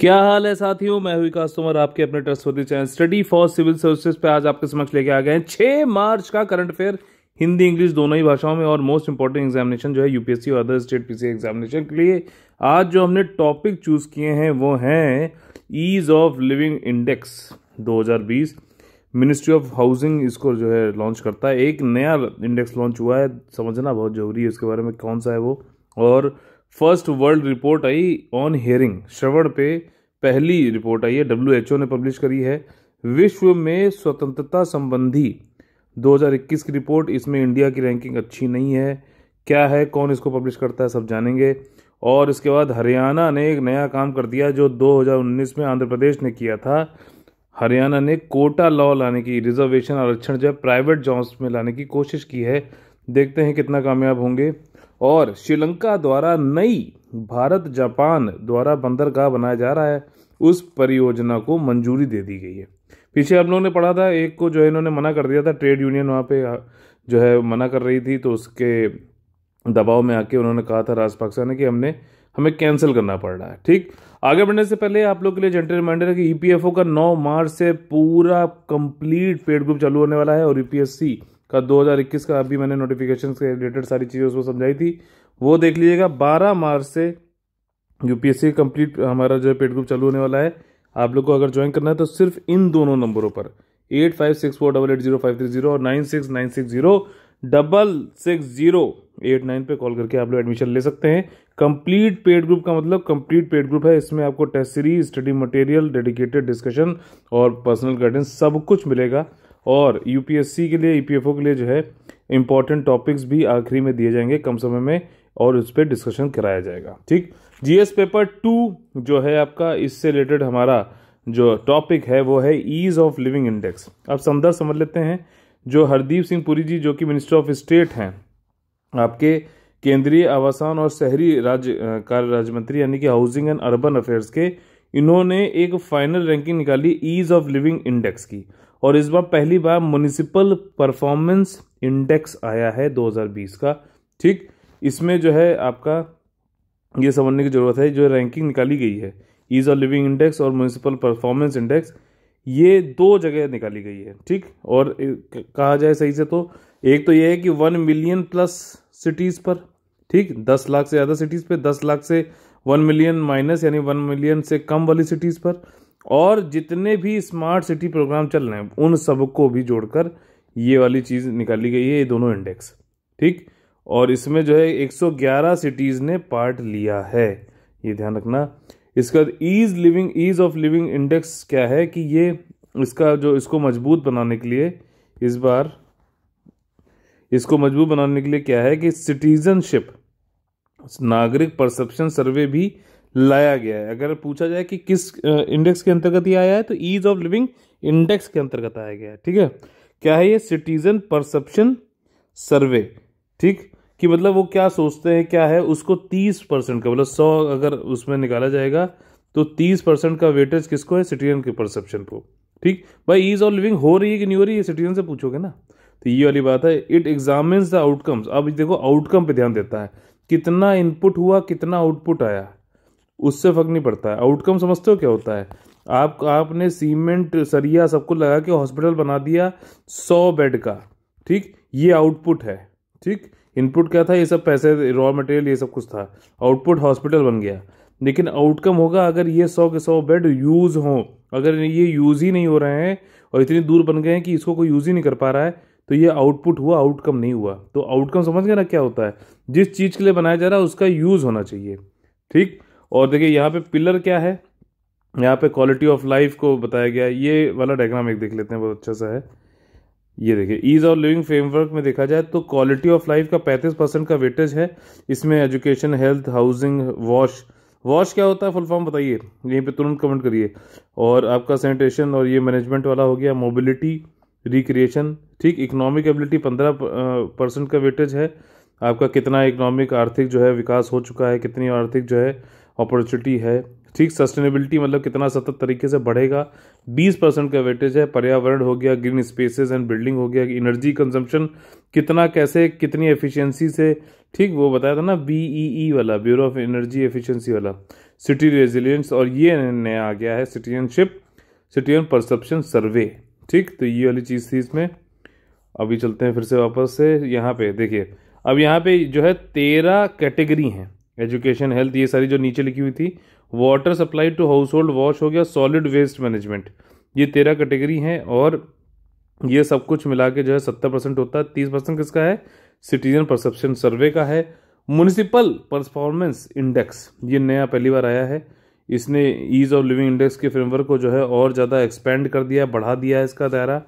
क्या हाल है साथियों मैं हुई कास्तोमर आपके अपने trustworthy channel study for civil services पे आज आपके समक्ष लेके आ गए हैं छः मार्च का करंट अफेयर हिंदी इंग्लिश दोनों ही भाषाओं में और मोस्ट इंपॉर्टेंट एग्जामिनेशन जो है यूपीएससी और अदर स्टेट पीसी एग्जामिनेशन के लिए आज जो हमने टॉपिक चूज किए हैं वो हैं ईज ऑफ लिविंग इंडेक्स दो मिनिस्ट्री ऑफ हाउसिंग इसको जो है लॉन्च करता है एक नया इंडेक्स लॉन्च हुआ है समझना बहुत जरूरी है इसके बारे में कौन सा है वो और first world report I on hearing श्रवण पे पहली रिपोर्ट आई है डब्ल्यू ने पब्लिश करी है विश्व में स्वतंत्रता संबंधी 2021 की रिपोर्ट इसमें इंडिया की रैंकिंग अच्छी नहीं है क्या है कौन इसको पब्लिश करता है सब जानेंगे और इसके बाद हरियाणा ने एक नया काम कर दिया जो 2019 में आंध्र प्रदेश ने किया था हरियाणा ने कोटा लॉ लाने की रिजर्वेशन आरक्षण जो प्राइवेट जॉब्स में लाने की कोशिश की है देखते हैं कितना कामयाब होंगे और श्रीलंका द्वारा नई भारत जापान द्वारा बंदरगाह बनाया जा रहा है उस परियोजना को मंजूरी दे दी गई है पीछे हम लोगों ने पढ़ा था एक को जो है इन्होंने मना कर दिया था ट्रेड यूनियन वहाँ पे हाँ, जो है मना कर रही थी तो उसके दबाव में आके उन्होंने कहा था राजपक्सा ने कि हमने हमें कैंसिल करना पड़ रहा है ठीक आगे बढ़ने से पहले आप लोग के लिए जेंटल रिमाइंडर है कि ई e का 9 मार्च से पूरा कंप्लीट पेड ग्रुप चालू होने वाला है और यू e का 2021 का अभी मैंने नोटिफिकेशन के रिलेटेड सारी चीज़ें उसको समझाई थी वो देख लीजिएगा 12 मार्च से यूपीएससी कंप्लीट हमारा जो है पेड ग्रुप चालू होने वाला है आप लोग को अगर ज्वाइन करना है तो सिर्फ इन दोनों नंबरों पर eight five six four double eight zero five three zero और nine six nine six zero double six zero eight nine पर कॉल करके आप लोग एडमिशन ले सकते हैं कंप्लीट पेड ग्रुप का मतलब कंप्लीट पेड ग्रुप है इसमें आपको test series study material dedicated discussion और पर्सनल गाइडेंस सब कुछ मिलेगा और यूपीएससी के लिए ईपीएफओ e के लिए जो है इंपॉर्टेंट टॉपिक्स भी आखिरी में दिए जाएंगे कम समय में और उस पर डिस्कशन कराया जाएगा ठीक जीएस पेपर टू जो है आपका इससे रिलेटेड हमारा जो टॉपिक है वो है ईज ऑफ लिविंग इंडेक्स अब संदर्भ समझ लेते हैं जो हरदीप सिंह पुरी जी जो कि मिनिस्टर ऑफ स्टेट हैं आपके केंद्रीय आवासन और शहरी राज्य कार्य राज्य मंत्री यानी कि हाउसिंग एंड अर्बन अफेयर्स के इन्होंने एक फाइनल रैंकिंग निकाली ईज ऑफ लिविंग इंडेक्स की और इस बार पहली बार म्यूनिसिपल परफॉर्मेंस इंडेक्स आया है 2020 का ठीक इसमें जो है आपका ये समझने की ज़रूरत है जो रैंकिंग निकाली गई है ईज ऑफ लिविंग इंडेक्स और म्यूनिसिपल परफॉर्मेंस इंडेक्स ये दो जगह निकाली गई है ठीक और कहा जाए सही से तो एक तो ये है कि वन मिलियन प्लस सिटीज़ पर ठीक दस लाख से ज़्यादा सिटीज़ पर दस लाख से वन मिलियन माइनस यानी वन मिलियन से कम वाली सिटीज़ पर और जितने भी स्मार्ट सिटी प्रोग्राम चल रहे हैं उन सबको भी जोड़कर ये वाली चीज़ निकाली गई है ये दोनों इंडेक्स ठीक और इसमें जो है 111 सिटीज़ ने पार्ट लिया है ये ध्यान रखना इसका ease living ease of living index क्या है कि ये इसका जो इसको मजबूत बनाने के लिए इस बार इसको मजबूत बनाने के लिए क्या है कि सिटीजनशिप नागरिक परसेप्शन सर्वे भी लाया गया है अगर पूछा जाए कि किस इंडेक्स के अंतर्गत ये आया है तो ईज ऑफ लिविंग इंडेक्स के अंतर्गत आया गया है ठीक है क्या है ये सिटीजन परसेप्शन सर्वे ठीक कि मतलब वो क्या सोचते हैं क्या है उसको तीस परसेंट का मतलब सौ अगर उसमें निकाला जाएगा तो तीस परसेंट का वेटेज किसको है सिटीजन के परसेप्शन को ठीक भाई ईज ऑफ लिविंग हो रही है कि नहीं हो रही है सिटीजन से पूछोगे ना तो ये वाली बात है इट एग्जामिन्स द आउटकम्स अब देखो आउटकम पे ध्यान देता है कितना इनपुट हुआ कितना आउटपुट आया उससे फ़र्क नहीं पड़ता है आउटकम समझते हो क्या होता है आप आपने सीमेंट सरिया सब कुछ लगा के हॉस्पिटल बना दिया सौ बेड का ठीक ये आउटपुट है ठीक इनपुट क्या था ये सब पैसे रॉ मटेरियल ये सब कुछ था आउटपुट हॉस्पिटल बन गया लेकिन आउटकम होगा अगर ये सौ के सौ बेड यूज़ हों अगर ये यूज़ ही नहीं हो रहे हैं और इतनी दूर बन गए हैं कि इसको कोई यूज़ ही नहीं कर पा रहा है तो ये आउटपुट हुआ आउटकम नहीं हुआ तो आउटकम समझ गए ना क्या होता है जिस चीज़ के लिए बनाया जा रहा है उसका यूज़ होना चाहिए ठीक और देखिए यहाँ पे पिलर क्या है यहाँ पे क्वालिटी ऑफ लाइफ को बताया गया है ये वाला डायग्राम एक देख लेते हैं बहुत अच्छा सा है ये देखिए ईज़ ऑफ लिविंग फ्रेमवर्क में देखा जाए तो क्वालिटी ऑफ लाइफ का 35 परसेंट का वेटेज है इसमें education health housing wash wash क्या होता है फुल फॉर्म बताइए यहीं पे तुरंत कमेंट करिए और आपका सैनिटेशन और ये मैनेजमेंट वाला हो गया मोबिलिटी रिक्रिएशन ठीक इकोनॉमिक एबिलिटी पंद्रह परसेंट का वेटेज है आपका कितना इकोनॉमिक आर्थिक जो है विकास हो चुका है कितनी आर्थिक जो है अपॉर्चुनिटी है ठीक सस्टेनेबिलिटी मतलब कितना सतत तरीके से बढ़ेगा 20 परसेंट का वेटेज है पर्यावरण हो गया ग्रीन स्पेसेस एंड बिल्डिंग हो गया एनर्जी कंजम्पशन कितना कैसे कितनी एफिशिएंसी से ठीक वो बताया था ना बी ई ई वाला ब्यूरो ऑफ एनर्जी एफिशिएंसी वाला सिटी रेजिलियंस और ये नया आ गया है सिटीजनशिप सिटीजन परसेप्शन सर्वे ठीक तो ये वाली चीज़ थी इसमें अभी चलते हैं फिर से वापस से यहाँ पे देखिए अब यहाँ पे जो है तेरह कैटेगरी हैं एजुकेशन हेल्थ ये सारी जो नीचे लिखी हुई थी water supply to household वॉश हो गया सॉलिड वेस्ट मैनेजमेंट ये तेरह कैटेगरी हैं और ये सब कुछ मिला के जो है सत्तर परसेंट होता है तीस परसेंट किसका है सिटीजन परसेप्शन सर्वे का है म्यूनिसिपल परफॉर्मेंस इंडेक्स ये नया पहली बार आया है इसने ईज़ ऑफ लिविंग इंडेक्स के फ्रेमवर्क को जो है और ज़्यादा एक्सपेंड कर दिया बढ़ा दिया है इसका दायरा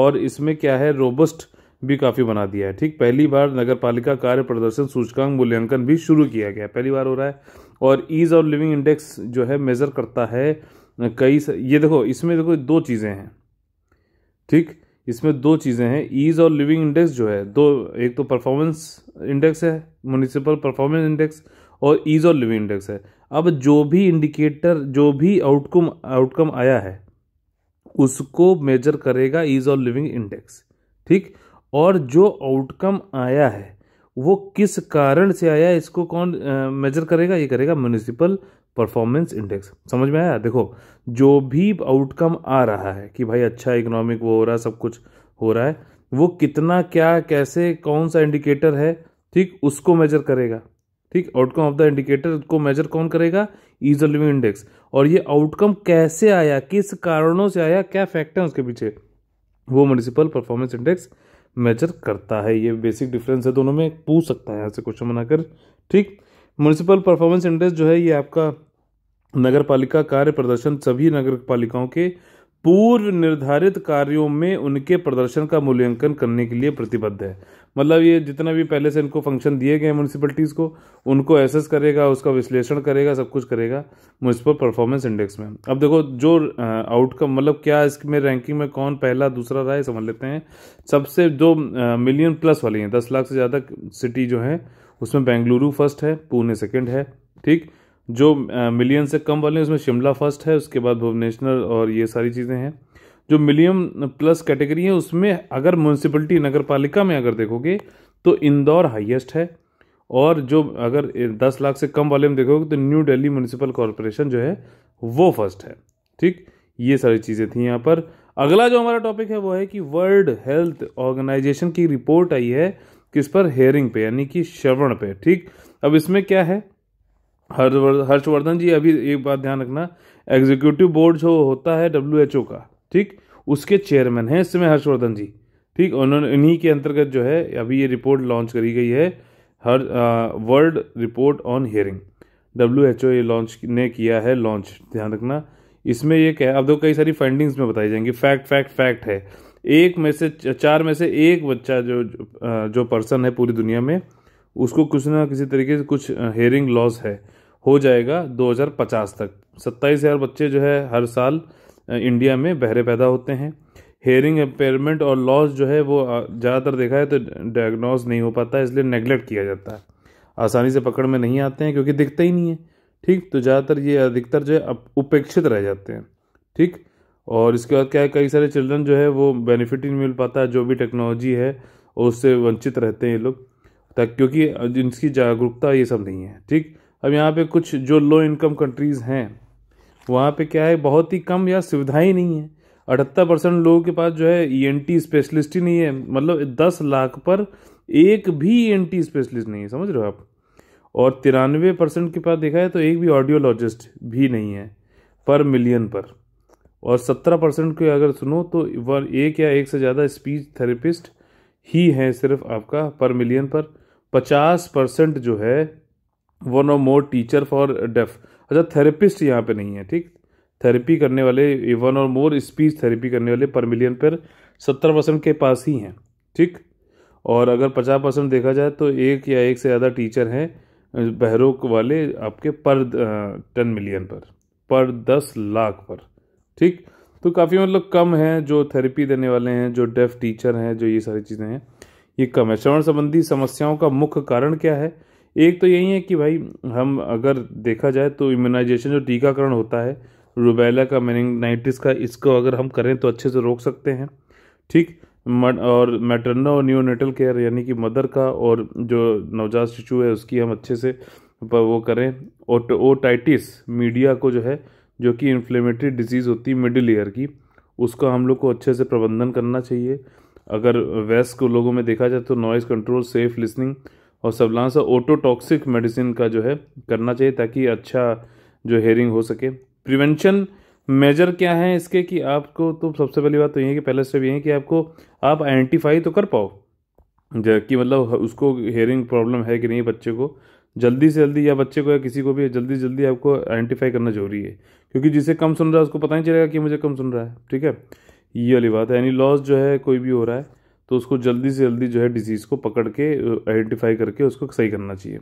और इसमें क्या है रोबस्ट भी काफ़ी बना दिया है ठीक पहली बार नगर पालिका कार्य प्रदर्शन सूचकांक मूल्यांकन भी शुरू किया गया पहली बार हो रहा है और ईज़ ऑफ लिविंग इंडेक्स जो है मेज़र करता है कई ये देखो इसमें देखो दो चीज़ें हैं ठीक इसमें दो चीज़ें हैं ईज़ और लिविंग इंडेक्स जो है दो एक तो परफॉर्मेंस इंडेक्स है म्यूनिसिपल परफॉर्मेंस इंडेक्स और ईज़ और लिविंग इंडेक्स है अब जो भी इंडिकेटर जो भी आउटकम आउटकम आया है उसको मेजर करेगा ईज़ और लिविंग इंडेक्स ठीक और जो आउटकम आया है वो किस कारण से आया इसको कौन मेजर करेगा ये करेगा म्यूनिसिपल परफॉर्मेंस इंडेक्स समझ में आया देखो जो भी आउटकम आ रहा है कि भाई अच्छा इकोनॉमिक वो हो रहा है सब कुछ हो रहा है वो कितना क्या कैसे कौन सा इंडिकेटर है ठीक उसको मेजर करेगा ठीक आउटकम ऑफ द इंडिकेटर को मेजर कौन करेगा ईज ऑफ लिविंग इंडेक्स और ये आउटकम कैसे आया किस कारणों से आया क्या फैक्टर है उसके पीछे वो म्यूनिसिपल परफॉर्मेंस इंडेक्स मेजर करता है ये बेसिक डिफरेंस है दोनों में पूछ सकता है यहाँ से क्वेश्चन बनाकर ठीक म्यूनसिपल परफॉर्मेंस इंडेक्स जो है ये आपका नगर पालिका कार्य प्रदर्शन सभी नगर पालिकाओं के पूर्व निर्धारित कार्यों में उनके प्रदर्शन का मूल्यांकन करने के लिए प्रतिबद्ध है मतलब ये जितना भी पहले से इनको फंक्शन दिए गए म्यूनसिपलिटीज़ को उनको एसेस करेगा उसका विश्लेषण करेगा सब कुछ करेगा म्यूनसिपल परफॉर्मेंस इंडेक्स में अब देखो जो आउटकम मतलब क्या इसमें रैंकिंग में कौन पहला दूसरा रहा है समझ लेते हैं सबसे जो मिलियन प्लस वाली हैं दस लाख से ज़्यादा सिटी जो है उसमें बेंगलुरु फर्स्ट है पुणे सेकेंड है ठीक जो मिलियन से कम वाले हैं उसमें शिमला फर्स्ट है उसके बाद भुवनेश्वर और ये सारी चीज़ें हैं जो मिलियम प्लस कैटेगरी है उसमें अगर म्यूनसिपलिटी नगर पालिका में अगर देखोगे तो इंदौर हाईएस्ट है और जो अगर दस लाख से कम वाले में देखोगे तो न्यू दिल्ली म्यूनसिपल कॉरपोरेशन जो है वो फर्स्ट है ठीक ये सारी चीज़ें थी यहाँ पर अगला जो हमारा टॉपिक है वो है कि वर्ल्ड हेल्थ ऑर्गेनाइजेशन की रिपोर्ट आई है किस पर हेयरिंग पे यानी कि श्रवण पे ठीक अब इसमें क्या है हर्षवर्धन जी अभी एक बात ध्यान रखना एग्जीक्यूटिव बोर्ड जो होता है डब्ल्यू एच ओ का ठीक उसके चेयरमैन हैं इस समय हर्षवर्धन जी ठीक उन्होंने इन्हीं के अंतर्गत जो है अभी ये रिपोर्ट लॉन्च करी गई है हर world report on hearing W H O ये लॉन्च ने किया है लॉन्च ध्यान रखना इसमें ये कह अब तो कई सारी फाइंडिंग्स में बताई जाएंगी फैक्ट फैक्ट फैक्ट है एक में से चार में से एक बच्चा जो जो पर्सन है पूरी दुनिया में उसको कुछ ना किसी तरीके से कुछ हेयरिंग लॉस है हो जाएगा 2050 तक सत्ताईस हज़ार बच्चे जो है हर साल इंडिया में बहरे पैदा होते हैं हेयरिंग इम्पेयरमेंट और लॉस जो है वो ज़्यादातर देखा है तो डायग्नोज नहीं हो पाता इसलिए नेग्लेक्ट किया जाता है आसानी से पकड़ में नहीं आते हैं क्योंकि दिखते ही नहीं है ठीक तो ज़्यादातर ये अधिकतर जो है उपेक्षित रह जाते हैं ठीक और इसके बाद क्या है कई सारे चिल्ड्रन जो है वो बेनिफिट ही नहीं मिल पाता जो भी टेक्नोलॉजी है उससे वंचित रहते हैं ये लोग तक क्योंकि इनकी जागरूकता ये सब नहीं है ठीक अब यहाँ पे कुछ जो लो इनकम कंट्रीज़ हैं वहाँ पे क्या है बहुत ही कम या सुविधाएं नहीं है अठहत्तर परसेंट लोगों के पास जो है ई e स्पेशलिस्ट ही नहीं है मतलब दस लाख पर एक भी ई e स्पेशलिस्ट नहीं है समझ रहे हो आप और तिरानवे परसेंट के पास देखा है तो एक भी ऑडियोलॉजिस्ट भी नहीं है पर मिलियन पर और सत्रह परसेंट को अगर सुनो तो वन एक या एक से ज़्यादा स्पीच थेरेपिस्ट ही है सिर्फ आपका पर मिलियन पर पचास परसेंट जो है वन और मोर टीचर फॉर डेफ अच्छा थेरेपिस्ट यहाँ पे नहीं है ठीक थेरेपी करने वाले इवन और मोर स्पीच थेरेपी करने वाले पर मिलियन पर सत्तर परसेंट के पास ही हैं ठीक और अगर पचास परसेंट देखा जाए तो एक या एक से ज़्यादा टीचर हैं बहरों वाले आपके पर टेन मिलियन पर पर दस लाख पर ठीक तो काफ़ी मतलब कम है जो थेरेपी देने वाले हैं जो डेफ टीचर हैं जो ये सारी चीज़ें हैं ये कम है श्रवण संबंधी समस्याओं का मुख्य कारण क्या है एक तो यही है कि भाई हम अगर देखा जाए तो इम्यूनाइजेशन जो टीकाकरण होता है रुबेला का मैनिंगनाइटिस का इसको अगर हम करें तो अच्छे से रोक सकते हैं ठीक और मैटरना और न्यूनेटल केयर यानी कि मदर का और जो नवजात शिशु है उसकी हम अच्छे से वो करें और ओटाइटिस मीडिया को जो है जो कि इन्फ्लेमेटरी डिजीज़ होती है मिडिल ईयर की उसका हम लोग को अच्छे से प्रबंधन करना चाहिए अगर वयस्क लोगों में देखा जाए तो नॉइज़ कंट्रोल सेफ लिसनिंग और सबलांस ओटोटॉक्सिक मेडिसिन का जो है करना चाहिए ताकि अच्छा जो हेयरिंग हो सके प्रिवेंशन मेजर क्या है इसके कि आपको तो सबसे पहली बात तो ये है कि पहले से ये है कि आपको आप आइडेंटिफाई तो कर पाओ कि मतलब उसको हेयरिंग प्रॉब्लम है कि नहीं बच्चे को जल्दी से जल्दी या बच्चे को या किसी को भी जल्दी जल्दी आपको आइडेंटिफाई करना जरूरी है क्योंकि जिसे कम सुन रहा है उसको पता नहीं चलेगा कि मुझे कम सुन रहा है ठीक है ये वाली बात है एनी लॉस जो है कोई भी हो रहा है तो उसको जल्दी से जल्दी जो है डिजीज़ को पकड़ के आइडेंटिफाई करके उसको सही करना चाहिए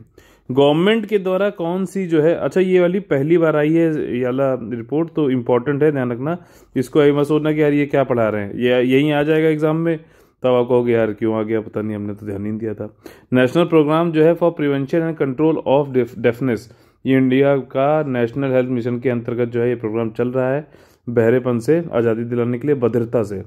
गवर्नमेंट के द्वारा कौन सी जो है अच्छा ये वाली पहली बार आई है ये वाला रिपोर्ट तो इम्पोर्टेंट है ध्यान रखना इसको ये मत सोचना कि यार ये क्या पढ़ा रहे हैं ये यहीं आ जाएगा एग्ज़ाम में तब आप कहोगे यार क्यों आ गया पता नहीं हमने तो ध्यान नहीं दिया था नेशनल प्रोग्राम जो है for prevention and control of deafness ये इंडिया का नेशनल हेल्थ मिशन के अंतर्गत जो है ये प्रोग्राम चल रहा है बहरेपन से आज़ादी दिलाने के लिए भद्रता से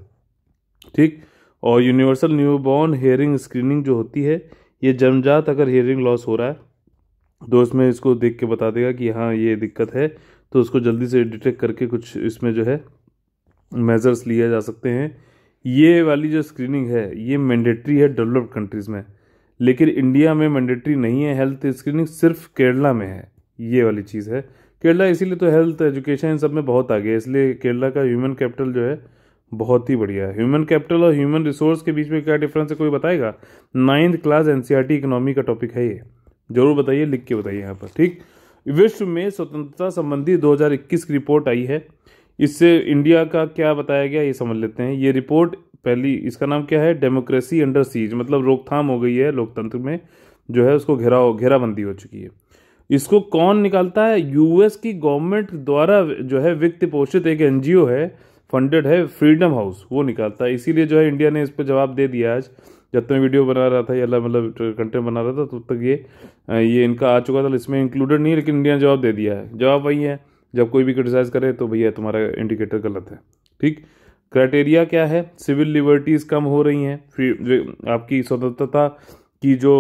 ठीक और यूनिवर्सल न्यूबॉर्न हेयरिंग स्क्रीनिंग जो होती है ये जमजात अगर हेयरिंग लॉस हो रहा है तो उसमें इसको देख के बता देगा कि हाँ ये दिक्कत है तो उसको जल्दी से डिटेक्ट करके कुछ इसमें जो है मेज़र्स लिए जा सकते हैं ये वाली जो स्क्रीनिंग है ये मैंडेटरी है डेवलप्ड कंट्रीज़ में लेकिन इंडिया में मैंडेटरी नहीं है हेल्थ स्क्रीनिंग सिर्फ केरला में है ये वाली चीज़ है केरला इसीलिए तो हेल्थ एजुकेशन इन सब में बहुत आगे है इसलिए केरला का ह्यूमन कैपिटल जो है बहुत ही बढ़िया है ह्यूमन कैपिटल और ह्यूमन रिसोर्स के बीच में क्या डिफरेंस है कोई बताएगा नाइन्थ क्लास एन इकोनॉमी का टॉपिक है ये जरूर बताइए लिख के बताइए यहाँ पर ठीक विश्व में स्वतंत्रता संबंधी 2021 की रिपोर्ट आई है इससे इंडिया का क्या बताया गया ये समझ लेते हैं ये रिपोर्ट पहली इसका नाम क्या है डेमोक्रेसी अंडर सीज मतलब रोकथाम हो गई है लोकतंत्र में जो है उसको घेराव घेराबंदी हो चुकी है इसको कौन निकालता है यूएस की गवर्नमेंट द्वारा जो है वित्त पोषित एक एनजीओ है फंडेड है फ्रीडम हाउस वो निकालता है इसीलिए जो है इंडिया ने इस पर जवाब दे दिया आज जब तक वीडियो बना रहा था या मतलब कंटेंट बना रहा था तब तक ये ये इनका आ चुका था इसमें इंक्लूडेड नहीं है लेकिन इंडिया ने जवाब दे दिया है जवाब वही है जब कोई भी क्रिटिसाइज़ करे तो भैया तुम्हारा इंडिकेटर गलत है ठीक क्राइटेरिया क्या है सिविल लिबर्टीज़ कम हो रही हैं फिर आपकी स्वतंत्रता की जो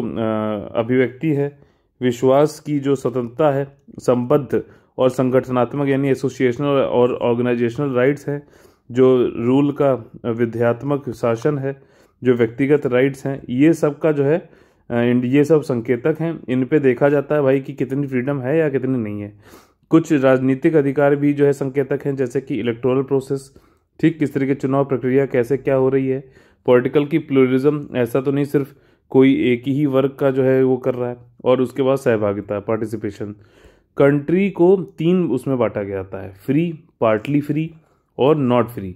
अभिव्यक्ति है विश्वास की जो स्वतंत्रता है संबद्ध और संगठनात्मक यानी एसोसिएशनल और ऑर्गेनाइजेशनल राइट्स हैं जो रूल का विध्यात्मक शासन है जो व्यक्तिगत राइट्स हैं ये सब का जो है ये सब संकेतक हैं इन पे देखा जाता है भाई कि कितनी फ्रीडम है या कितनी नहीं है कुछ राजनीतिक अधिकार भी जो है संकेतक हैं जैसे कि इलेक्टोरल प्रोसेस ठीक किस तरह की चुनाव प्रक्रिया कैसे क्या हो रही है पॉलिटिकल की प्लूरिज्म ऐसा तो नहीं सिर्फ कोई एक ही वर्ग का जो है वो कर रहा है और उसके बाद सहभागिता पार्टिसिपेशन कंट्री को तीन उसमें बांटा गया था है फ्री पार्टली फ्री और not free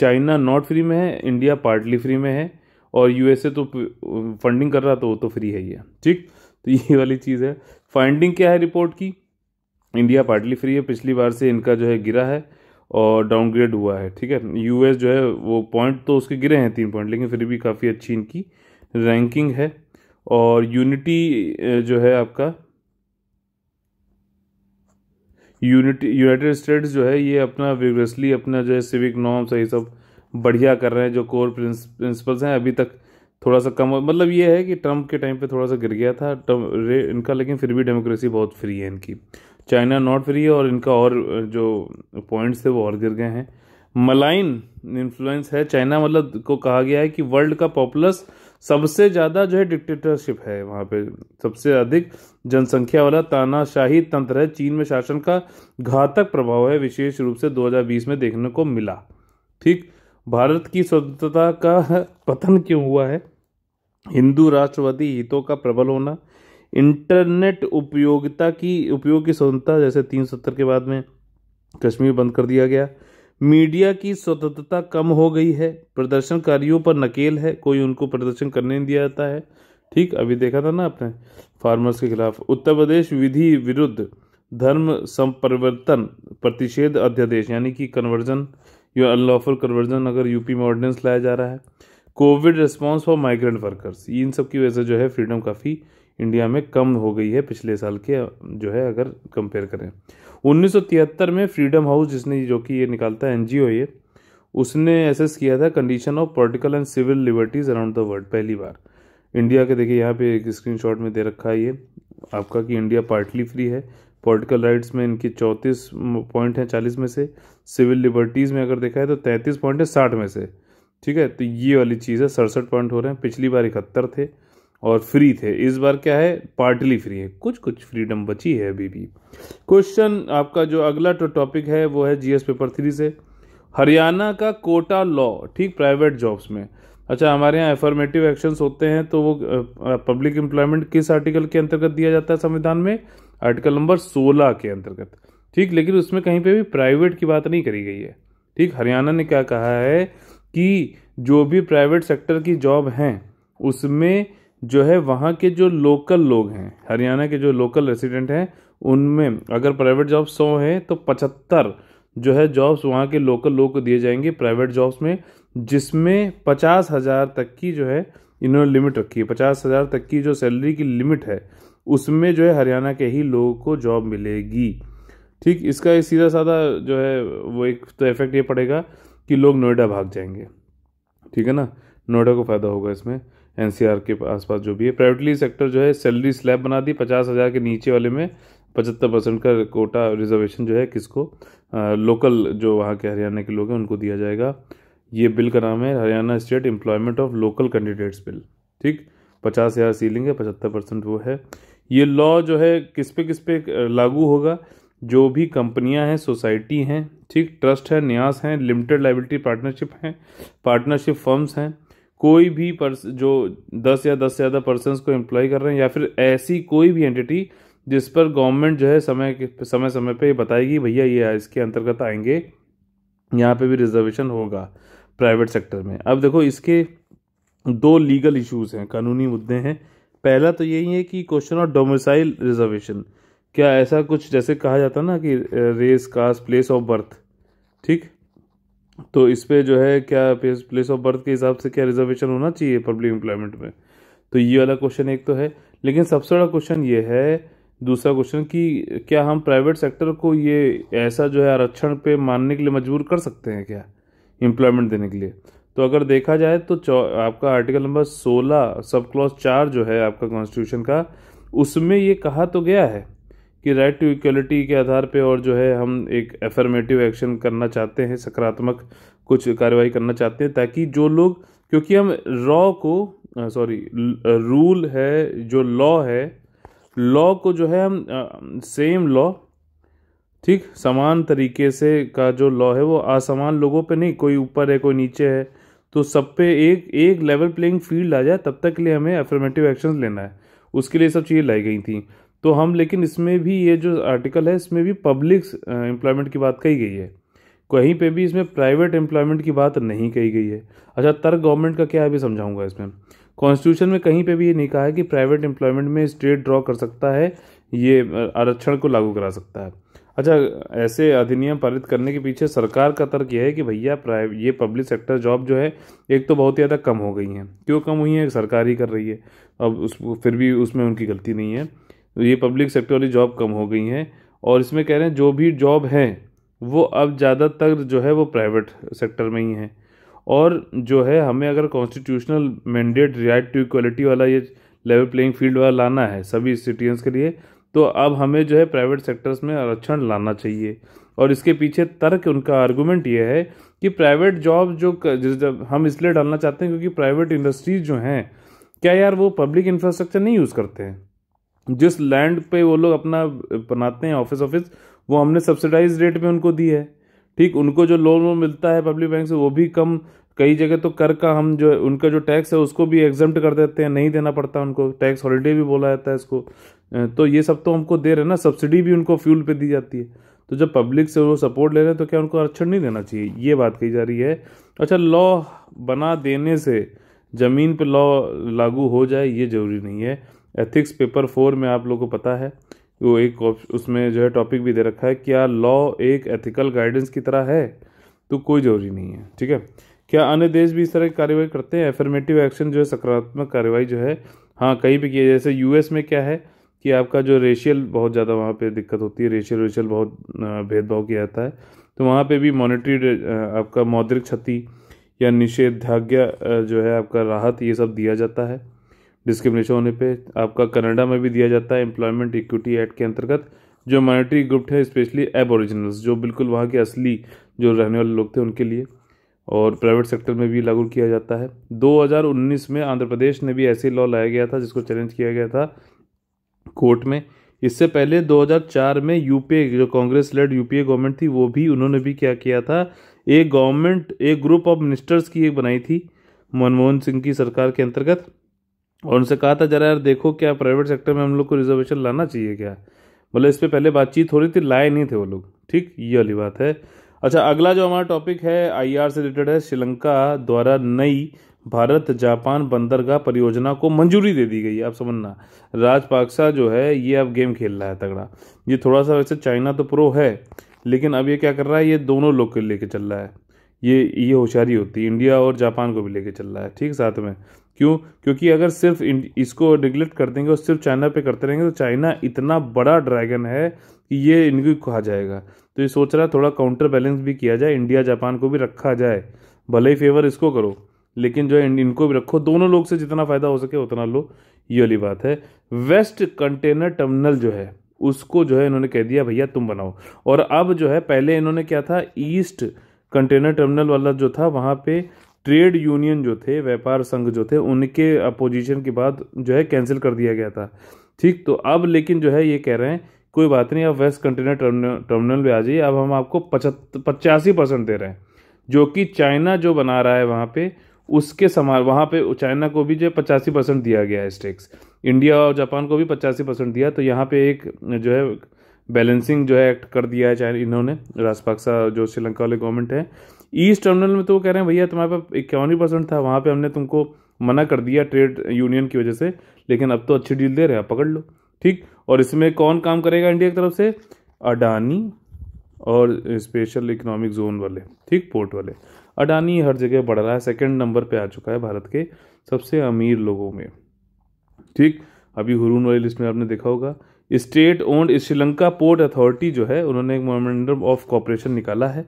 China not free में है इंडिया पार्टली फ्री में है और यूएसए तो फंडिंग कर रहा तो वो तो फ्री है ही है ठीक तो ये वाली चीज़ है फाइंडिंग क्या है रिपोर्ट की इंडिया पार्टली फ्री है पिछली बार से इनका जो है गिरा है और डाउनग्रेड हुआ है ठीक है यूएस जो है वो पॉइंट तो उसके गिरे हैं तीन पॉइंट लेकिन फिर भी काफ़ी अच्छी इनकी रैंकिंग है और यूनिटी जो है आपका यूनाइटेड स्टेट्स जो है ये अपना विग्रेसली अपना जो है सिविक नॉर्म्स है ये सब बढ़िया कर रहे हैं जो कोर प्रिंसिपल्स हैं अभी तक थोड़ा सा कम मतलब ये है कि ट्रंप के टाइम पे थोड़ा सा गिर गया था इनका लेकिन फिर भी डेमोक्रेसी बहुत फ्री है इनकी चाइना नॉट फ्री है और इनका और जो पॉइंट्स थे वो और गिर गए हैं मलाइन इन्फ्लुएंस है चाइना मतलब को कहा गया है कि वर्ल्ड का पॉपुलस सबसे ज़्यादा जो है डिक्टेटरशिप है वहाँ पे सबसे अधिक जनसंख्या वाला तानाशाही तंत्र है चीन में शासन का घातक प्रभाव है विशेष रूप से 2020 में देखने को मिला ठीक भारत की स्वतंत्रता का पतन क्यों हुआ है हिंदू राष्ट्रवादी हितों का प्रबल होना इंटरनेट उपयोगिता की उपयोग की स्वतंत्रता जैसे तीन सत्तर के बाद में कश्मीर बंद कर दिया गया मीडिया की स्वतंत्रता कम हो गई है प्रदर्शनकारियों पर नकेल है कोई उनको प्रदर्शन करने नहीं दिया जाता है ठीक अभी देखा था ना आपने फार्मर्स के खिलाफ उत्तर प्रदेश विधि विरुद्ध धर्म संप्रवर्तन प्रतिषेध अध्यादेश यानी कि कन्वर्जन या अनलॉफुल कन्वर्जन अगर यूपी में ऑर्डिनेंस लाया जा रहा है COVID response for migrant workers इन सब की वजह से जो है फ्रीडम काफ़ी इंडिया में कम हो गई है पिछले साल के जो है अगर कंपेयर करें 1973 में फ्रीडम हाउस जिसने जो कि ये निकालता है एन ये उसने एसेस किया था condition of political and civil liberties around the world पहली बार इंडिया के देखिए यहाँ पे एक स्क्रीन में दे रखा है ये आपका कि इंडिया पार्टली फ्री है पॉलिटिकल राइट्स में इनकी चौंतीस पॉइंट है चालीस में से सिविल लिबर्टीज़ में अगर देखा है तो तैंतीस पॉइंट है साठ में से ठीक है तो ये वाली चीज़ है सड़सठ पॉइंट हो रहे हैं पिछली बार इकहत्तर थे और फ्री थे इस बार क्या है पार्टली फ्री है कुछ कुछ फ्रीडम बची है अभी भी क्वेश्चन आपका जो अगला तो टॉपिक है वो है जीएस पेपर थ्री से हरियाणा का कोटा लॉ ठीक प्राइवेट जॉब्स में अच्छा हमारे यहाँ एफर्मेटिव एक्शंस होते हैं तो वो पब्लिक एम्प्लॉयमेंट किस आर्टिकल के अंतर्गत दिया जाता है संविधान में आर्टिकल नंबर सोलह के अंतर्गत ठीक लेकिन उसमें कहीं पे भी प्राइवेट की बात नहीं करी गई है ठीक हरियाणा ने क्या कहा है कि जो भी प्राइवेट सेक्टर की जॉब हैं उसमें जो है वहाँ के जो लोकल लोग हैं हरियाणा के जो लोकल रेसिडेंट हैं उनमें अगर प्राइवेट जॉब सौ है तो पचहत्तर जो है जॉब्स वहाँ के लोकल लोग को दिए जाएंगे प्राइवेट जॉब्स में जिसमें पचास हज़ार तक की जो है इन्होंने लिमिट रखी है पचास हज़ार तक की जो सैलरी की लिमिट है उसमें जो है हरियाणा के ही लोगों को जॉब मिलेगी ठीक इसका एक सीधा साधा जो है वो एक तो इफेक्ट ये पड़ेगा कि लोग नोएडा भाग जाएंगे ठीक है ना नोएडा को फ़ायदा होगा इसमें एन के आसपास जो भी है प्राइवेटली सेक्टर जो है सैलरी स्लैब बना दी पचास हज़ार के नीचे वाले में पचहत्तर परसेंट का कोटा रिजर्वेशन जो है किसको आ, लोकल जो वहाँ के हरियाणा के लोग हैं उनको दिया जाएगा ये बिल का नाम है Haryana state employment of local candidates bill ठीक पचास हज़ार सीलिंग है पचहत्तर परसेंट वो है ये लॉ जो है किस पे किस पे लागू होगा जो भी कंपनियां हैं सोसाइटी हैं ठीक ट्रस्ट है न्यास हैं लिमिटेड लाइबिलिटी पार्टनरशिप हैं पार्टनरशिप फर्म्स हैं कोई भी पर्स जो दस या दस से ज़्यादा पर्सन को एम्प्लॉय कर रहे हैं या फिर ऐसी कोई भी एंटिटी जिस पर गवर्नमेंट जो है समय के समय समय पर बताएगी भैया ये इसके अंतर्गत आएंगे यहाँ पे भी रिजर्वेशन होगा प्राइवेट सेक्टर में अब देखो इसके दो लीगल इश्यूज हैं कानूनी मुद्दे हैं पहला तो यही है कि क्वेश्चन ऑफ डोमिसाइल रिजर्वेशन क्या ऐसा कुछ जैसे कहा जाता ना कि race caste place of birth ठीक तो इस पर जो है क्या प्लेस ऑफ बर्थ के हिसाब से क्या रिजर्वेशन होना चाहिए पब्लिक एम्प्लॉयमेंट में तो ये वाला क्वेश्चन एक तो है लेकिन सबसे बड़ा क्वेश्चन ये है दूसरा क्वेश्चन कि क्या हम प्राइवेट सेक्टर को ये ऐसा जो है आरक्षण पे मानने के लिए मजबूर कर सकते हैं क्या एम्प्लॉयमेंट देने के लिए तो अगर देखा जाए तो आपका आर्टिकल नंबर सोलह सब क्लॉज चार जो है आपका कॉन्स्टिट्यूशन का उसमें ये कहा तो गया है कि राइट टू इक्वलिटी के आधार पे और जो है हम एक एफर्मेटिव एक्शन करना चाहते हैं सकारात्मक कुछ कार्रवाई करना चाहते हैं ताकि जो लोग क्योंकि हम रॉ को सॉरी रूल है जो लॉ है लॉ को जो है हम सेम लॉ ठीक समान तरीके से का जो लॉ है वो असमान लोगों पे नहीं कोई ऊपर है कोई नीचे है तो सब पे एक एक लेवल प्लेइंग फील्ड आ जाए तब तक के लिए हमें अफर्मेटिव एक्शन लेना है उसके लिए सब चीज़ें लाई गई थी तो हम लेकिन इसमें भी ये जो आर्टिकल है इसमें भी पब्लिक एम्प्लॉयमेंट की बात कही गई है कहीं पे भी इसमें प्राइवेट एम्प्लॉयमेंट की बात नहीं कही गई है अच्छा तर्क गवर्नमेंट का क्या है अभी समझाऊंगा इसमें कॉन्स्टिट्यूशन में कहीं पे भी ये नहीं कहा है कि प्राइवेट एम्प्लॉयमेंट में स्टेट ड्रॉ कर सकता है ये आरक्षण को लागू करा सकता है अच्छा ऐसे अधिनियम पारित करने के पीछे सरकार का तर्क यह है कि भैया प्राइवेट ये पब्लिक सेक्टर जॉब जो है एक तो बहुत ही ज़्यादा कम हो गई हैं क्यों कम हुई हैं सरकार ही कर रही है अब उस फिर भी उसमें उनकी गलती नहीं है तो ये पब्लिक सेक्टर वाली जॉब कम हो गई हैं और इसमें कह रहे हैं जो भी जॉब हैं वो अब ज़्यादातर जो है वो प्राइवेट सेक्टर में ही हैं और जो है हमें अगर constitutional mandate right to equality वाला ये लेवल प्लेइंग फील्ड वाला लाना है सभी सिटीजन्स के लिए तो अब हमें जो है प्राइवेट सेक्टर्स में आरक्षण लाना चाहिए और इसके पीछे तर्क उनका आर्गूमेंट ये है कि प्राइवेट जॉब जो जब हम इसलिए डालना चाहते हैं क्योंकि प्राइवेट इंडस्ट्रीज जो हैं क्या यार वो पब्लिक इंफ्रास्ट्रक्चर नहीं यूज़ करते हैं जिस लैंड पे वो लोग अपना बनाते हैं ऑफिस ऑफिस वो हमने सब्सिडाइज रेट पे उनको दी है ठीक उनको जो लोन वो मिलता है पब्लिक बैंक से वो भी कम कई जगह तो कर का हम जो उनका जो टैक्स है उसको भी एग्जाम्प्ट कर देते हैं नहीं देना पड़ता उनको टैक्स हॉलीडे भी बोला जाता है इसको तो ये सब तो हमको दे रहे हैं ना सब्सिडी भी उनको फ्यूल पे दी जाती है तो जब पब्लिक से वो सपोर्ट ले रहे हैं तो क्या उनको आरक्षण नहीं देना चाहिए ये बात कही जा रही है अच्छा लॉ बना देने से ज़मीन पर लॉ लागू हो जाए ये ज़रूरी नहीं है एथिक्स पेपर फोर में आप लोगों को पता है वो एक उसमें जो है टॉपिक भी दे रखा है क्या लॉ एक एथिकल गाइडेंस की तरह है तो कोई ज़रूरी नहीं है ठीक है क्या अन्य देश भी इस तरह की कार्रवाई करते हैं एफर्मेटिव एक्शन जो है सकारात्मक कार्रवाई जो है हाँ कहीं भी किया जैसे यूएस में क्या है कि आपका जो रेशियल बहुत ज़्यादा वहाँ पे दिक्कत होती है रेशियल रेशियल बहुत भेदभाव किया जाता है तो वहाँ पे भी मॉनिटरी आपका मौद्रिक क्षति या निषेधाज्ञा जो है आपका राहत ये सब दिया जाता है डिस्क्रिमिनेशन होने पे आपका कनाडा में भी दिया जाता है एम्प्लॉयमेंट इक्विटी एक्ट के अंतर्गत जो माइनॉरिटी ग्रुप है स्पेशली एब ओरिजिनल्स जो बिल्कुल वहाँ के असली जो रहने वाले लोग थे उनके लिए और प्राइवेट सेक्टर में भी लागू किया जाता है 2019 में आंध्र प्रदेश ने भी ऐसे लॉ लाया गया था जिसको चैलेंज किया गया था कोर्ट में इससे पहले 2004 में यूपीए जो कांग्रेस लेड यूपीए गवर्नमेंट थी वो भी उन्होंने भी क्या किया था एक गवर्नमेंट एक ग्रुप ऑफ मिनिस्टर्स की एक बनाई थी मनमोहन सिंह की सरकार के अंतर्गत और उनसे कहा था जरा यार देखो क्या प्राइवेट सेक्टर में हम लोग को रिजर्वेशन लाना चाहिए क्या बोले इस पर पहले बातचीत हो रही थी लाए नहीं थे वो लोग ठीक ये वाली बात है अच्छा अगला जो हमारा टॉपिक है आई से रिलेटेड है श्रीलंका द्वारा नई भारत जापान बंदरगाह परियोजना को मंजूरी दे दी गई है आप समझना राजपाक्सा जो है ये अब गेम खेल रहा है तगड़ा ये थोड़ा सा वैसे चाइना तो प्रो है लेकिन अब ये क्या कर रहा है ये दोनों लोग के लेके चल रहा है ये ये होशियारी होती है इंडिया और जापान को भी लेके चल रहा है ठीक साथ में क्यों क्योंकि अगर सिर्फ इसको निगलेक्ट कर देंगे और सिर्फ चाइना पे करते रहेंगे तो चाइना इतना बड़ा ड्रैगन है कि ये इनको कहा जाएगा तो ये सोच रहा है थोड़ा काउंटर बैलेंस भी किया जाए इंडिया जापान को भी रखा जाए भले ही फेवर इसको करो लेकिन जो है इनको भी रखो दोनों लोग से जितना फ़ायदा हो सके उतना लो ये वाली बात है वेस्ट कंटेनर टर्मिनल जो है उसको जो है इन्होंने कह दिया भैया तुम बनाओ और अब जो है पहले इन्होंने क्या था ईस्ट कंटेनर टर्मिनल वाला जो था वहाँ पे ट्रेड यूनियन जो थे व्यापार संघ जो थे उनके अपोजिशन के बाद जो है कैंसिल कर दिया गया था ठीक तो अब लेकिन जो है ये कह रहे हैं कोई बात नहीं अब वेस्ट कंटेनर टर्मिनल भी आ जाइए अब हम आपको पचासी परसेंट दे रहे हैं जो कि चाइना जो बना रहा है वहाँ पे उसके समान वहाँ पे चाइना को भी जो है पचासी परसेंट दिया गया है स्टेक्स इंडिया और जापान को भी पचासी परसेंट दिया तो यहाँ पे एक जो है बैलेंसिंग जो है एक्ट कर दिया है चाइना इन्होंने राजपाक्सा जो श्रीलंका वाले गवर्नमेंट है ईस्ट टर्मिनल में तो वो कह रहे हैं भैया तुम्हारे पास इक्यावन परसेंट था वहाँ पर हमने तुमको मना कर दिया ट्रेड यूनियन की वजह से लेकिन अब तो अच्छी डील दे रहे हैं पकड़ लो ठीक और इसमें कौन काम करेगा इंडिया की तरफ से अडानी और स्पेशल इकोनॉमिक जोन वाले ठीक पोर्ट वाले अडानी हर जगह बढ़ रहा है सेकंड नंबर पे आ चुका है भारत के सबसे अमीर लोगों में ठीक अभी हुरून वाली लिस्ट में आपने देखा होगा state owned Sri Lanka port authority जो है उन्होंने एक मेमोरेंडम ऑफ कॉपरेशन निकाला है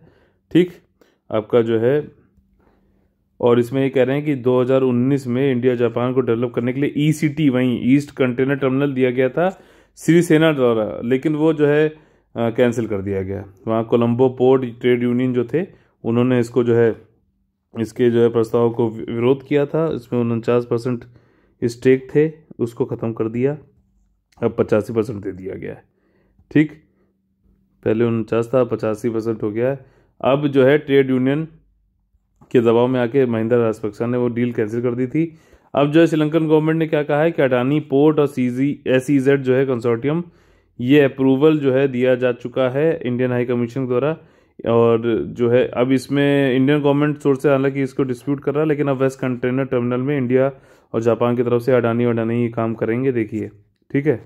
ठीक आपका जो है और इसमें ये कह रहे हैं कि 2019 में इंडिया जापान को डेवलप करने के लिए ई e वहीं ईस्ट कंटेनर टर्मिनल दिया गया था सेना द्वारा लेकिन वो जो है कैंसिल कर दिया गया वहाँ कोलंबो पोर्ट ट्रेड यूनियन जो थे उन्होंने इसको जो है इसके जो है प्रस्ताव को विरोध किया था इसमें उनचास परसेंट स्टेक थे उसको ख़त्म कर दिया अब पचासी परसेंट दे दिया गया है ठीक पहले उनचास था पचासी परसेंट हो गया है अब जो है ट्रेड यूनियन के दबाव में आके महिंदा राजपक्सा ने वो डील कैंसिल कर दी थी अब जो है श्रीलंकन गवर्नमेंट ने क्या कहा है कि अडानी पोर्ट और सी जी एस सी जेड जो है कंसोर्टियम ये अप्रूवल जो है दिया जा चुका है इंडियन हाई कमीशन द्वारा और जो है अब इसमें इंडियन गवर्नमेंट सोर्स से हालांकि इसको डिस्प्यूट कर रहा है लेकिन अब वेस्ट कंटेनर टर्मिनल में इंडिया और जापान की तरफ से अडानी ये काम करेंगे देखिए ठीक है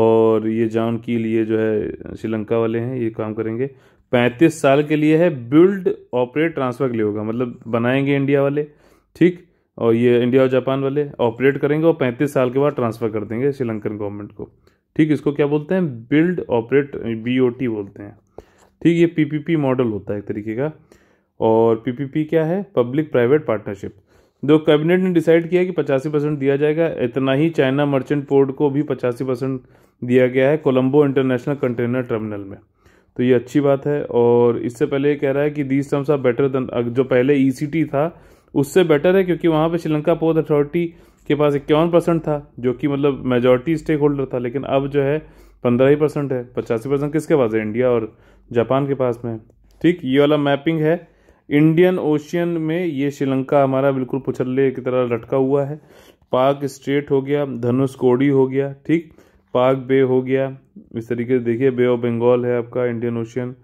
और ये जान की लिए जो है श्रीलंका वाले हैं ये काम करेंगे पैंतीस साल के लिए है बिल्ड ऑपरेट ट्रांसफ़र के लिए होगा मतलब बनाएंगे इंडिया वाले ठीक और ये इंडिया और जापान वाले ऑपरेट करेंगे और पैंतीस साल के बाद ट्रांसफ़र कर देंगे श्रीलंकन गवर्नमेंट को ठीक इसको क्या बोलते हैं build operate B O T बोलते हैं ठीक ये पी पी पी मॉडल होता है एक तरीके का और पी पी पी क्या है पब्लिक प्राइवेट पार्टनरशिप जो कैबिनेट ने डिसाइड किया कि पचासी परसेंट दिया जाएगा इतना ही चाइना मर्चेंट पोर्ट को भी पचासी परसेंट दिया गया है कोलंबो इंटरनेशनल कंटेनर टर्मिनल में तो ये अच्छी बात है और इससे पहले कह रहा है कि these terms are better than जो पहले ई e था उससे बेटर है क्योंकि वहाँ पर श्रीलंका पोर्ट अथॉरिटी के पास इक्यावन परसेंट था जो कि मतलब मेजोरिटी स्टेक होल्डर था लेकिन अब जो है पंद्रह ही परसेंट है पचासी परसेंट किसके पास है इंडिया और जापान के पास में ठीक ये वाला मैपिंग है इंडियन ओशियन में ये श्रीलंका हमारा बिल्कुल पुछल्ले की तरह लटका हुआ है पाक स्ट्रेट हो गया धनुष कोड़ी हो गया ठीक पाक बे हो गया इस तरीके से देखिए बे ऑफ बंगाल है आपका इंडियन ओशियन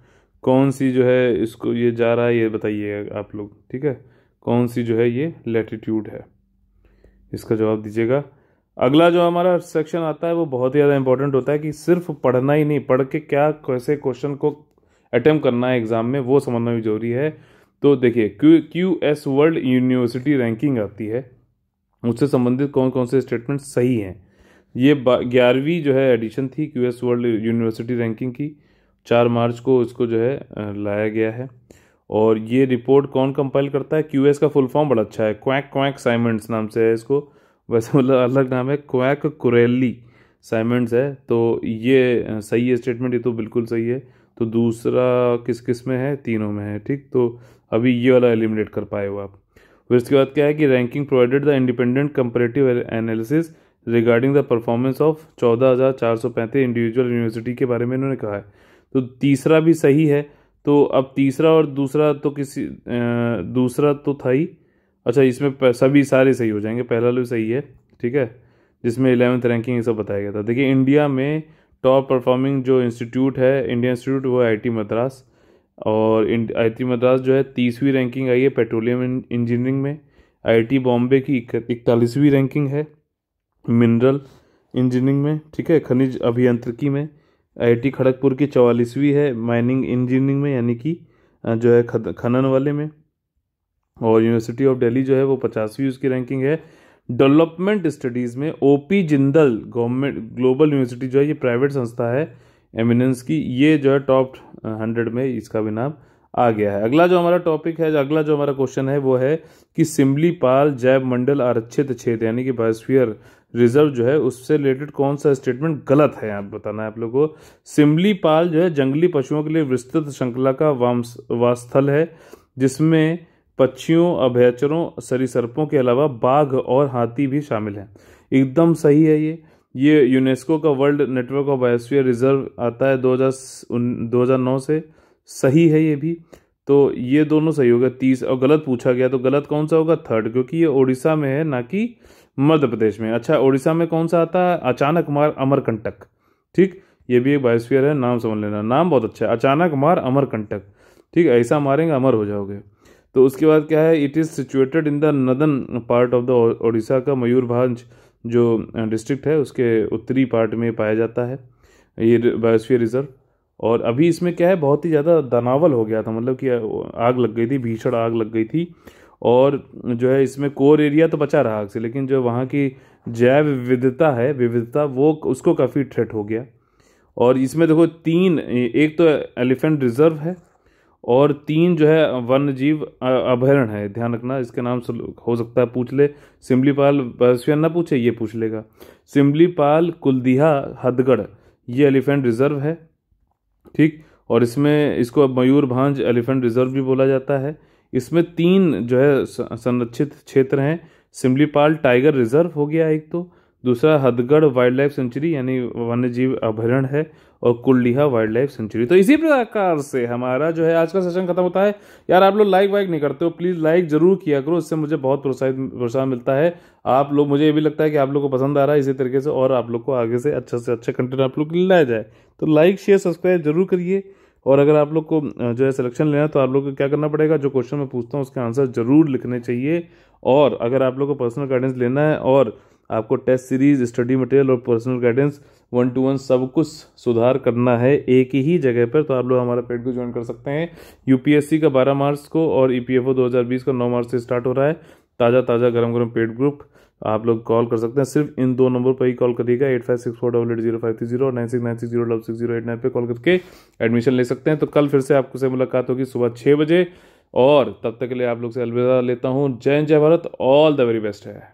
कौन सी जो है इसको ये जा रहा है ये बताइएगा आप लोग ठीक है कौन सी जो है ये लेटीट्यूड है इसका जवाब दीजिएगा अगला जो हमारा सेक्शन आता है वो बहुत ही ज़्यादा इंपॉर्टेंट होता है कि सिर्फ पढ़ना ही नहीं पढ़ के क्या कैसे क्वेश्चन को अटैम्प करना है एग्ज़ाम में वो समझना भी जरूरी है तो देखिए Q Q S world university ranking आती है उससे संबंधित कौन कौन से स्टेटमेंट सही हैं ये ग्यारहवीं जो है एडिशन थी Q S world university ranking की चार मार्च को इसको जो है लाया गया है और ये रिपोर्ट कौन कंपाइल करता है क्यू का फुल फॉर्म बड़ा अच्छा है क्वैक क्वैक साइमेंट्स नाम से है इसको वैसे मतलब अलग नाम है क्वैक कुरेली साइमेंट्स है तो ये सही है स्टेटमेंट ये तो बिल्कुल सही है तो दूसरा किस किस में है तीनों में है ठीक तो अभी ये वाला एलिमिनेट कर पाए हो आप फिर इसके बाद क्या है कि ranking provided the independent comparative analysis regarding the performance of चौदह हज़ार चार सौ पैंतीस इंडिविजुअल यूनिवर्सिटी के बारे में इन्होंने कहा है तो तीसरा भी सही है तो अब तीसरा और दूसरा तो किसी दूसरा तो था ही अच्छा इसमें सभी सारे सही हो जाएंगे पहला भी सही है ठीक है जिसमें इलेवंथ रैंकिंग सब बताया गया था देखिए इंडिया में टॉप परफॉर्मिंग जो इंस्टीट्यूट है इंडिया इंस्टीट्यूट वो आई मद्रास और आई टी मद्रास जो है तीसवीं रैंकिंग आई है पेट्रोलियम इंजीनियरिंग में टी बॉम्बे की इकतालीसवीं रैंकिंग है मिनरल इंजीनियरिंग में ठीक है खनिज अभियंत्रिकी में आईआईटी खड़गपुर की चवालीसवीं है माइनिंग इंजीनियरिंग में यानी कि जो है खनन वाले में और यूनिवर्सिटी ऑफ दिल्ली जो है वो पचासवीं उसकी रैंकिंग है डेवलपमेंट स्टडीज़ में O P Jindal government global university जो है ये प्राइवेट संस्था है एमिनेंस की ये जो है टॉप हंड्रेड में इसका भी नाम आ गया है अगला जो हमारा टॉपिक है अगला जो हमारा क्वेश्चन है वो है कि पाल जैव मंडल आरक्षित क्षेत्र यानी कि बायोस्फीयर रिजर्व जो है उससे रिलेटेड कौन सा स्टेटमेंट गलत है आप बताना है आप लोगों को सिमली पाल जो है जंगली पशुओं के लिए विस्तृत श्रृंखला का वास्थल है जिसमें पक्षियों अभ्याचरों सरीसर्पों के अलावा बाघ और हाथी भी शामिल हैं एकदम सही है ये ये यूनेस्को का world network of biosphere reserve आता है 2009 से सही है ये भी तो ये दोनों सही होगा तीस और गलत पूछा गया तो गलत कौन सा होगा थर्ड क्योंकि ये ओडिशा में है ना कि मध्य प्रदेश में अच्छा उड़ीसा में कौन सा आता है अचानक मार अमरकंटक ठीक ये भी एक बायोस्फीयर है नाम समझ लेना नाम बहुत अच्छा है अचानक मार अमरकंटक ठीक ऐसा मारेंगे अमर हो जाओगे तो उसके बाद क्या है it is situated in the northern part of the Odisha का मयूरभंज जो डिस्ट्रिक्ट है उसके उत्तरी पार्ट में पाया जाता है ये बायोस्फीयर रिजर्व और अभी इसमें क्या है बहुत ही ज़्यादा दनावल हो गया था मतलब कि आग लग गई थी भीषण आग लग गई थी और जो है इसमें कोर एरिया तो बचा रहा आग से लेकिन जो वहाँ की जैव विविधता है विविधता वो उसको काफ़ी थ्रेट हो गया और इसमें देखो तीन एक तो एलिफेंट रिजर्व है और तीन जो है वन्य जीव अभ्यारण है ध्यान रखना इसके नाम हो सकता है पूछ ले सिमलीपाल पाल ना पूछे ये पूछ लेगा सिमलीपाल कुलदीहा हदगढ़ ये एलिफेंट रिजर्व है ठीक और इसमें इसको मयूर भांज एलिफेंट रिजर्व भी बोला जाता है इसमें तीन जो है संरक्षित क्षेत्र हैं सिमलीपाल टाइगर रिजर्व हो गया एक तो दूसरा हदगढ़ वाइल्ड लाइफ सेंचुरी यानी वन्य जीव अभ्यारण्य है और कुल्लीहा वाइल्ड लाइफ सेंचुरी तो इसी प्रकार से हमारा जो है आज का सेशन खत्म होता है यार आप लोग लाइक वाइक नहीं करते हो प्लीज़ लाइक जरूर किया करो इससे मुझे बहुत प्रोत्साहित प्रोत्साहन मिलता है आप लोग मुझे ये भी लगता है कि आप लोग को पसंद आ रहा है इसी तरीके से और आप लोग को आगे से अच्छा से अच्छा कंटेंट आप लोग लाया जाए तो लाइक शेयर सब्सक्राइब जरूर करिए और अगर आप लोग को जो है सिलेक्शन लेना है तो आप लोग को क्या करना पड़ेगा जो क्वेश्चन मैं पूछता हूँ उसके आंसर ज़रूर लिखने चाहिए और अगर आप लोग को पर्सनल गाइडेंस लेना है और आपको टेस्ट सीरीज स्टडी मटेरियल और personal guidance one to one सब कुछ सुधार करना है एक ही जगह पर तो आप लोग हमारा पेड को ज्वाइन कर सकते हैं यूपीएससी का 12 मार्च को और ईपीएफओ e 2020 का 9 मार्च से स्टार्ट हो रहा है ताज़ा ताज़ा गर्म गर्म पेड ग्रुप आप लोग कॉल कर सकते हैं सिर्फ इन दो नंबर पर ही कॉल करिएगा eight five six four double eight zero five three zero और nine six nine six zero double six zero eight nine पर कॉल करके एडमिशन ले सकते हैं तो कल फिर से आपको से मुलाकात होगी सुबह छः बजे और तब तक के लिए आप लोग से अलविदा लेता हूँ जय जय Bharat all the very best है